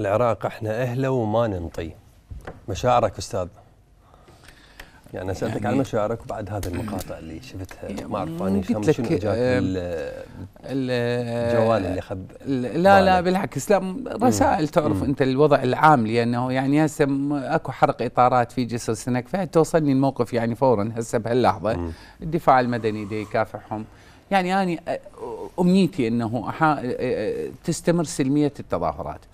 العراق احنا اهله وما ننطي مشاعرك استاذ يعني سالتك يعني عن مشاعرك وبعد هذه المقاطع اللي شفتها يعني ما اعرف انا شنو الجوال اللي اخذ لا لا بالعكس لا رسائل تعرف مم. انت الوضع العام لانه يعني, يعني هسه اكو حرق اطارات في جسر سنك فتوصلني الموقف يعني فورا هسه بهاللحظه الدفاع المدني دي يكافحهم يعني انا امنيتي انه تستمر سلميه التظاهرات